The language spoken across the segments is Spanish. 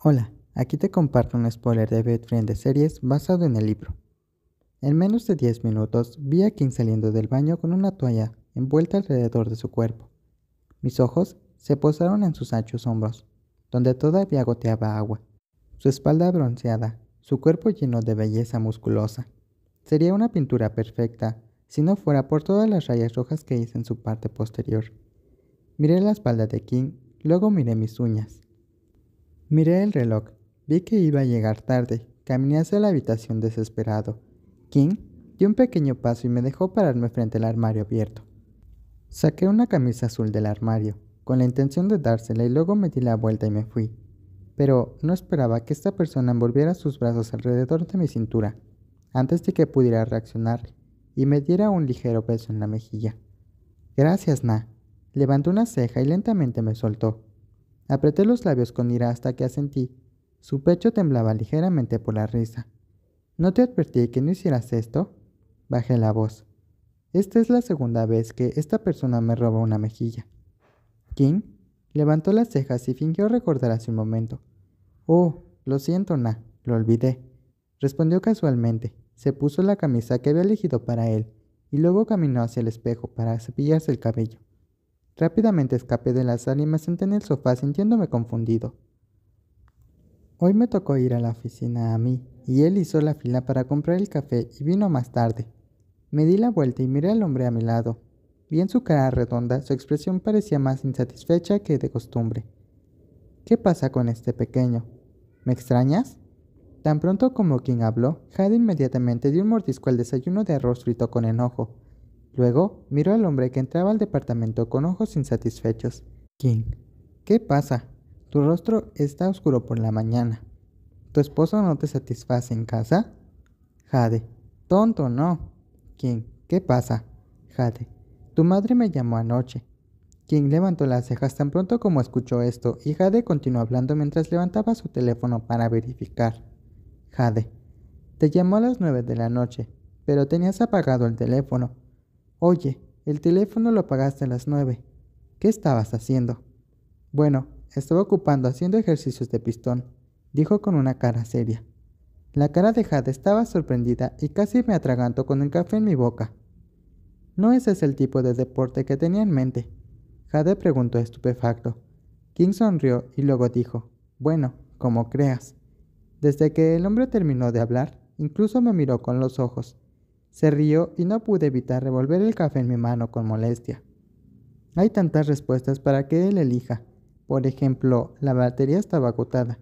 Hola, aquí te comparto un spoiler de Friend de series basado en el libro. En menos de 10 minutos vi a King saliendo del baño con una toalla envuelta alrededor de su cuerpo. Mis ojos se posaron en sus anchos hombros, donde todavía goteaba agua, su espalda bronceada, su cuerpo lleno de belleza musculosa. Sería una pintura perfecta si no fuera por todas las rayas rojas que hice en su parte posterior. Miré la espalda de King, luego miré mis uñas. Miré el reloj. Vi que iba a llegar tarde. Caminé hacia la habitación desesperado. King dio un pequeño paso y me dejó pararme frente al armario abierto. Saqué una camisa azul del armario, con la intención de dársela y luego me di la vuelta y me fui. Pero no esperaba que esta persona envolviera sus brazos alrededor de mi cintura, antes de que pudiera reaccionar, y me diera un ligero beso en la mejilla. Gracias, Na. Levantó una ceja y lentamente me soltó. Apreté los labios con ira hasta que asentí. Su pecho temblaba ligeramente por la risa. ¿No te advertí que no hicieras esto? Bajé la voz. Esta es la segunda vez que esta persona me roba una mejilla. Kim levantó las cejas y fingió recordar hace un momento. Oh, lo siento, Na, lo olvidé. Respondió casualmente. Se puso la camisa que había elegido para él y luego caminó hacia el espejo para cepillarse el cabello. Rápidamente escapé de las sala y me senté en el sofá sintiéndome confundido. Hoy me tocó ir a la oficina a mí, y él hizo la fila para comprar el café y vino más tarde. Me di la vuelta y miré al hombre a mi lado. Vi en su cara redonda, su expresión parecía más insatisfecha que de costumbre. ¿Qué pasa con este pequeño? ¿Me extrañas? Tan pronto como quien habló, Jade inmediatamente dio un mordisco al desayuno de arroz frito con enojo. Luego miró al hombre que entraba al departamento con ojos insatisfechos. King, ¿qué pasa? Tu rostro está oscuro por la mañana. ¿Tu esposo no te satisface en casa? Jade, tonto, no. King, ¿qué pasa? Jade, tu madre me llamó anoche. King levantó las cejas tan pronto como escuchó esto y Jade continuó hablando mientras levantaba su teléfono para verificar. Jade, te llamó a las nueve de la noche, pero tenías apagado el teléfono. Oye, el teléfono lo apagaste a las nueve. ¿Qué estabas haciendo? Bueno, estaba ocupando haciendo ejercicios de pistón, dijo con una cara seria. La cara de Jade estaba sorprendida y casi me atragantó con el café en mi boca. No ese es el tipo de deporte que tenía en mente. Jade preguntó estupefacto. King sonrió y luego dijo, bueno, como creas. Desde que el hombre terminó de hablar, incluso me miró con los ojos, se rió y no pude evitar revolver el café en mi mano con molestia. Hay tantas respuestas para que él elija. Por ejemplo, la batería estaba agotada,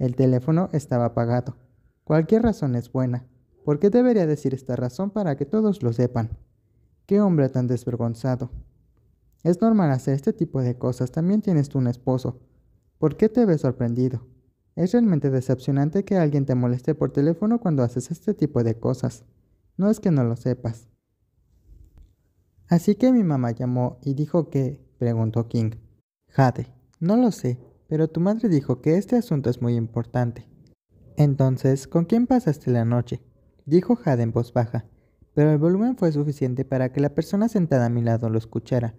el teléfono estaba apagado. Cualquier razón es buena. ¿Por qué debería decir esta razón para que todos lo sepan? Qué hombre tan desvergonzado. Es normal hacer este tipo de cosas, también tienes tú un esposo. ¿Por qué te ves sorprendido? Es realmente decepcionante que alguien te moleste por teléfono cuando haces este tipo de cosas. No es que no lo sepas. Así que mi mamá llamó y dijo que, preguntó King. Jade, no lo sé, pero tu madre dijo que este asunto es muy importante. Entonces, ¿con quién pasaste la noche? Dijo Jade en voz baja, pero el volumen fue suficiente para que la persona sentada a mi lado lo escuchara,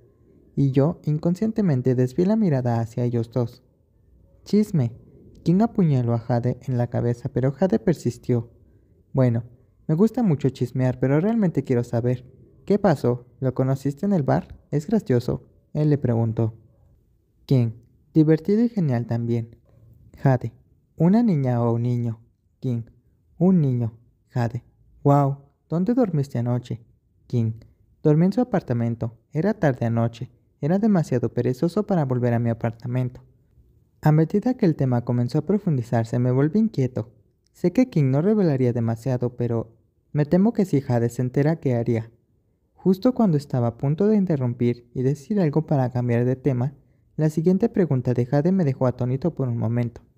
y yo inconscientemente desvié la mirada hacia ellos dos. Chisme. King apuñaló a Jade en la cabeza, pero Jade persistió. Bueno, me gusta mucho chismear, pero realmente quiero saber. ¿Qué pasó? ¿Lo conociste en el bar? Es gracioso. Él le preguntó. ¿Quién? Divertido y genial también. Jade. ¿Una niña o un niño? King. Un niño. Jade. Wow. ¿Dónde dormiste anoche? King. Dormí en su apartamento. Era tarde anoche. Era demasiado perezoso para volver a mi apartamento. A medida que el tema comenzó a profundizarse me volví inquieto. Sé que King no revelaría demasiado, pero me temo que si Jade se entera, ¿qué haría? Justo cuando estaba a punto de interrumpir y decir algo para cambiar de tema, la siguiente pregunta de Jade me dejó atónito por un momento.